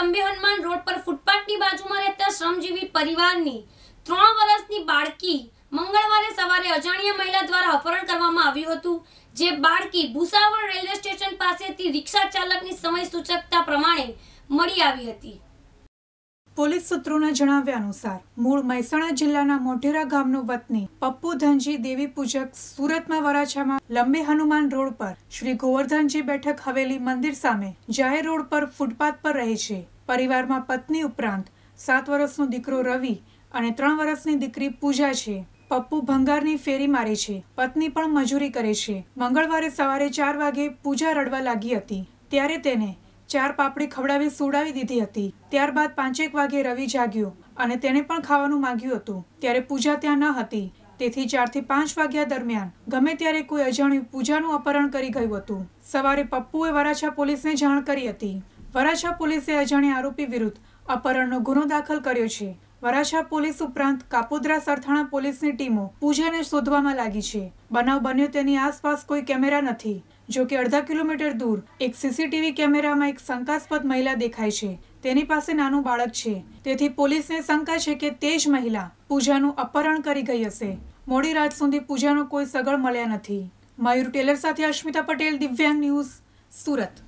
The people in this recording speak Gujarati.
લંબી હનુમાન રોડ પર ફૂટપાથની બાજુમાં રહેતા શ્રમજીવી પરિવારની ત્રણ વર્ષની બાળકી મંગળવારે સવારે અજાણ્યા મહિલા દ્વારા અપહરણ કરવામાં આવ્યું હતું જે બાળકી ભૂસાવળ રેલવે સ્ટેશન પાસેથી રિક્ષા ચાલકની સમય સૂચકતા પ્રમાણે મળી આવી હતી પોલીસ સૂત્રોના જણાવ્યા અનુસાર મૂળ મહેસાણા જિલ્લાના મોઢેરા ગામનું વતની પપ્પુ ધનજી દેવી પૂજક સુરતમાં વરાછામાં લંબે હનુમાન રોડ પર શ્રી ગોવર્ધનજી બેઠક હવેલી મંદિર સામે જાહેર રોડ પર ફૂટપાથ પર રહે છે પરિવારમાં પત્ની ઉપરાંત સાત વર્ષનો દીકરો રવિ અને ત્રણ વર્ષની દીકરી પૂજા છે પપ્પુ ભંગારની ફેરી મારે છે પત્ની પણ મજૂરી કરે છે મંગળવારે સવારે ચાર વાગે પૂજા રડવા લાગી હતી ત્યારે તેને ચાર પાપડી ખવડાવી સુડાવી દીધી હતી ત્યારબાદ પાંચેક વાગે રવિ જાગ્યો અને તેણે પણ ખાવાનું માંગ્યું હતું ત્યારે પૂજા ત્યાં ન હતી તેથી ચારથી પાંચ વાગ્યા દરમિયાન ગમે ત્યારે કોઈ અજાણ્યું પૂજાનું અપહરણ કરી ગયું હતું સવારે પપ્પુએ વરાછા પોલીસને જાણ કરી હતી વરાછા પોલીસે અજાણ્યા આરોપી વિરુદ્ધ અપહરણનો ગુનો દાખલ કર્યો છે વરાછા પોલીસ ઉપરાંત કાપુદ્રા સરથાણા પોલીસની ટીમો પૂજાને શોધવામાં લાગી છે બનાવ બન્યો તેની આસપાસ કોઈ કેમેરા નથી જો કે અડધા કિલોમીટર દૂર એક સીસીટીવી કેમેરામાં એક શંકાસ્પદ મહિલા દેખાય છે તેની પાસે નાનું બાળક છે તેથી પોલીસને શંકા છે કે તે જ મહિલા પૂજાનું અપહરણ કરી ગઈ હશે મોડી રાત સુધી પૂજાનો કોઈ સગળ મળ્યા નથી મયુર ટેલર સાથે અશ્મિતા પટેલ દિવ્યાંગ ન્યૂઝ સુરત